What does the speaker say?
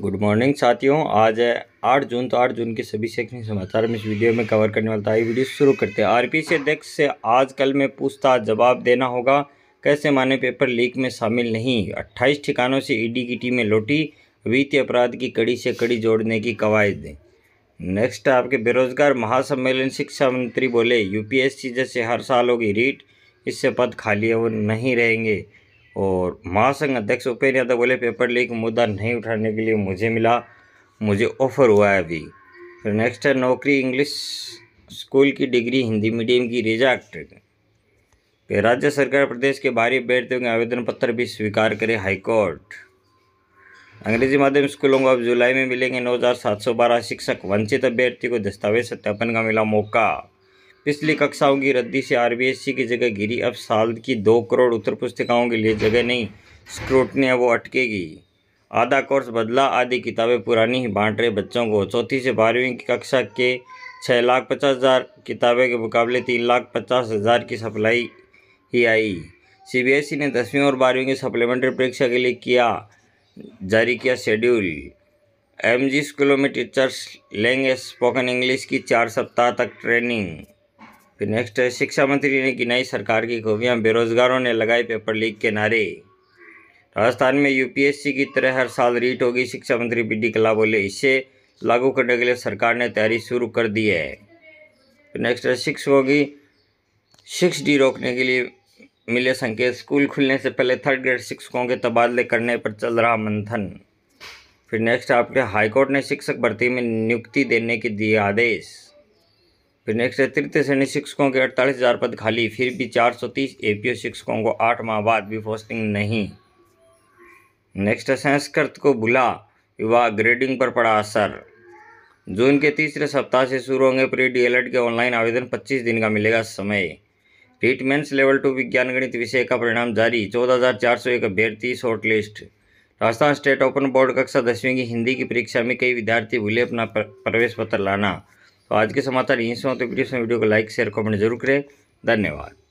good morning साथियों आज है आठ जून तो आठ जून के सभी शैक्षणिक समाचार में इस वीडियो में कवर करने वाला था ये वीडियो शुरू करते हैं आरपीसी अध्यक्ष से आज कल में पूछताछ जवाब देना होगा कैसे माने पेपर लीक में शामिल नहीं अट्ठाईस ठिकानों से ईडी e की टीमें लौटी वित्तीय अपराध की कड़ी से कड़ी जोड़ने की कवायद नेक्स्ट आपके बेरोजगार महासम्मेलन शिक्षा मंत्री बोले यूपीएससी जैसे हर साल होगी रीट इससे पद खाली है वो नहीं रहेंगे और महासंघ अध्यक्ष उपेन्द्र यादव बोले पेपर लीक मुद्दा नहीं उठाने के लिए मुझे मिला मुझे ऑफर हुआ है अभी फिर नेक्स्ट है नौकरी इंग्लिश स्कूल की डिग्री हिंदी मीडियम की रिजेक्ट फिर राज्य सरकार प्रदेश के बाहरी अभ्यर्थियों के आवेदन पत्र भी स्वीकार करे हाईकोर्ट अंग्रेजी माध्यम स्कूलों को अब जुलाई में मिलेंगे नौ हज़ार सात सौ बारह शिक्षक वंचित अभ्यर्थी को दस्तावेज सत्यापन का मिला मौका पिछली कक्षाओं की रद्दी से आरबीएससी की जगह गिरी अब साल की दो करोड़ उत्तर पुस्तिकाओं के लिए जगह नहीं स्क्रूटनी है वो अटकेगी आधा कोर्स बदला आधी किताबें पुरानी ही बांट रहे बच्चों को चौथी से बारहवीं की कक्षा के छः लाख पचास हज़ार किताबें के मुकाबले तीन लाख पचास हज़ार की सप्लाई ही आई सीबीएसई ने दसवीं और बारहवीं की सप्लीमेंट्री परीक्षा के लिए किया जारी किया शेड्यूल एमजी स्कूलों में टीचर्स लेंगे स्पोकन इंग्लिश की चार सप्ताह तक ट्रेनिंग फिर नेक्स्ट है शिक्षा मंत्री ने की नई सरकार की खूबियाँ बेरोजगारों ने लगाई पेपर लीक के नारे राजस्थान में यूपीएससी की तरह हर साल रीट होगी शिक्षा मंत्री बी डी कला बोले इसे लागू करने के लिए सरकार ने तैयारी शुरू कर दी है फिर नेक्स्ट है सिक्स होगी सिक्स डी रोकने के लिए मिले संकेत स्कूल खुलने से पहले थर्ड ग्रेड शिक्षकों के तबादले करने पर चल रहा मंथन फिर नेक्स्ट आपके हाईकोर्ट ने शिक्षक भर्ती में नियुक्ति देने के दिए आदेश फिर नेक्स्ट है तृतीय श्रेणी शिक्षकों के अड़तालीस हज़ार पद खाली फिर भी चार सौ तीस ए पी ओ शिक्षकों को आठ माह बाद भी पोस्टिंग नहीं नेक्स्ट है संस्कृत को बुला युवा ग्रेडिंग पर पड़ा असर जून के तीसरे सप्ताह से शुरू होंगे प्री डी एल के ऑनलाइन आवेदन पच्चीस दिन का मिलेगा समय रीट लेवल टू विज्ञान गणित विषय का परिणाम जारी चौदह हज़ार चार सौ एक अभ्यर्थी shortlist Rajasthan state open board कक्षा दसवीं की हिंदी की परीक्षा में कई विद्यार्थी भूले अपना प्रवेश पत्र लाना तो आज के समाचार यहीं से होते वीडियो वीडियो को लाइक शेयर कमेंट जरूर करें धन्यवाद